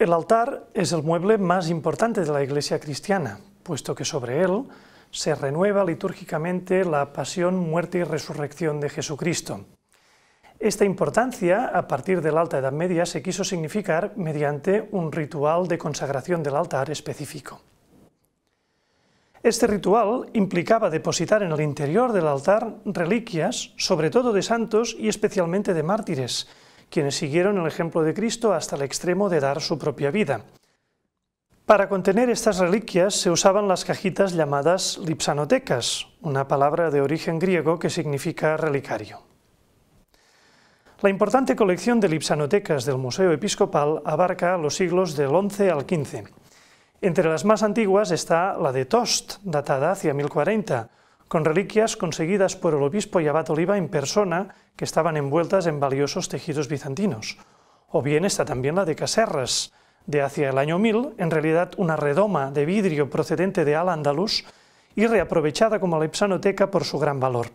El altar es el mueble más importante de la iglesia cristiana, puesto que sobre él se renueva litúrgicamente la pasión, muerte y resurrección de Jesucristo. Esta importancia, a partir de la Alta Edad Media, se quiso significar mediante un ritual de consagración del altar específico. Este ritual implicaba depositar en el interior del altar reliquias, sobre todo de santos y especialmente de mártires, quienes siguieron el ejemplo de Cristo hasta el extremo de dar su propia vida. Para contener estas reliquias se usaban las cajitas llamadas lipsanotecas, una palabra de origen griego que significa relicario. La importante colección de lipsanotecas del Museo Episcopal abarca los siglos del XI al XV. Entre las más antiguas está la de Tost, datada hacia 1040, con reliquias conseguidas por el obispo y abad Oliva en persona que estaban envueltas en valiosos tejidos bizantinos. O bien está también la de Caserras, de hacia el año 1000, en realidad una redoma de vidrio procedente de al andalus y reaprovechada como lepsanoteca por su gran valor.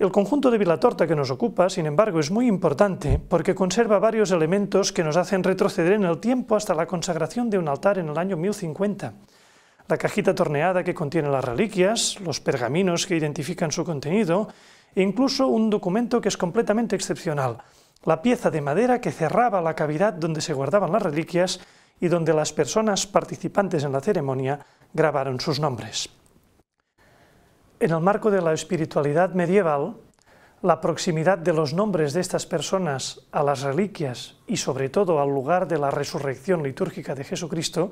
El conjunto de Vilatorta que nos ocupa, sin embargo, es muy importante porque conserva varios elementos que nos hacen retroceder en el tiempo hasta la consagración de un altar en el año 1050 la cajita torneada que contiene las reliquias, los pergaminos que identifican su contenido e incluso un documento que es completamente excepcional, la pieza de madera que cerraba la cavidad donde se guardaban las reliquias y donde las personas participantes en la ceremonia grabaron sus nombres. En el marco de la espiritualidad medieval, la proximidad de los nombres de estas personas a las reliquias y sobre todo al lugar de la resurrección litúrgica de Jesucristo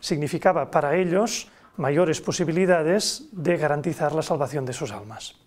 significaba para ellos mayores posibilidades de garantizar la salvación de sus almas.